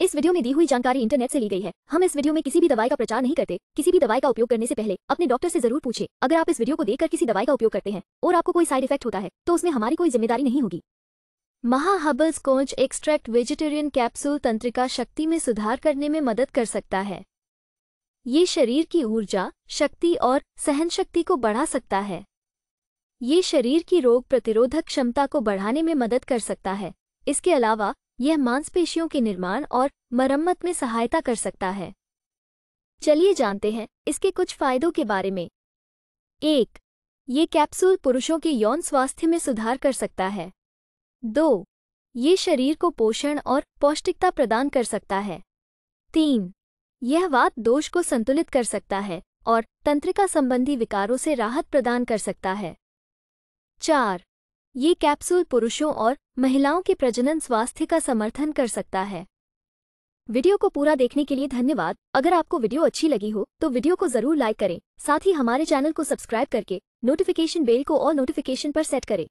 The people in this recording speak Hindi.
इस वीडियो में दी हुई जानकारी इंटरनेट से ली गई है हम इस वीडियो में किसी भी दवाई का प्रचार नहीं करते किसी भी दवाई का उपयोग करने से पहले अपने डॉक्टर से जरूर पूछे अगर आप इस वीडियो को देखकर किसी दवाई का उपयोग करते हैं और आपको कोई साइड इफेक्ट होता है तो उसमें हमारी कोई जिम्मेदारी नहीं होगी महाहबल स्कोच एक्सट्रैक्ट वेजिटेरियन कैप्सूल तंत्रिका शक्ति में सुधार करने में मदद कर सकता है ये शरीर की ऊर्जा शक्ति और सहन शक्ति को बढ़ा सकता है ये शरीर की रोग प्रतिरोधक क्षमता को बढ़ाने में मदद कर सकता है इसके अलावा यह मांसपेशियों के निर्माण और मरम्मत में सहायता कर सकता है चलिए जानते हैं इसके कुछ फायदों के बारे में एक ये कैप्सूल पुरुषों के यौन स्वास्थ्य में सुधार कर सकता है दो ये शरीर को पोषण और पौष्टिकता प्रदान कर सकता है तीन यह वात दोष को संतुलित कर सकता है और तंत्रिका संबंधी विकारों से राहत प्रदान कर सकता है चार ये कैप्सूल पुरुषों और महिलाओं के प्रजनन स्वास्थ्य का समर्थन कर सकता है वीडियो को पूरा देखने के लिए धन्यवाद अगर आपको वीडियो अच्छी लगी हो तो वीडियो को जरूर लाइक करें साथ ही हमारे चैनल को सब्सक्राइब करके नोटिफिकेशन बेल को और नोटिफिकेशन पर सेट करें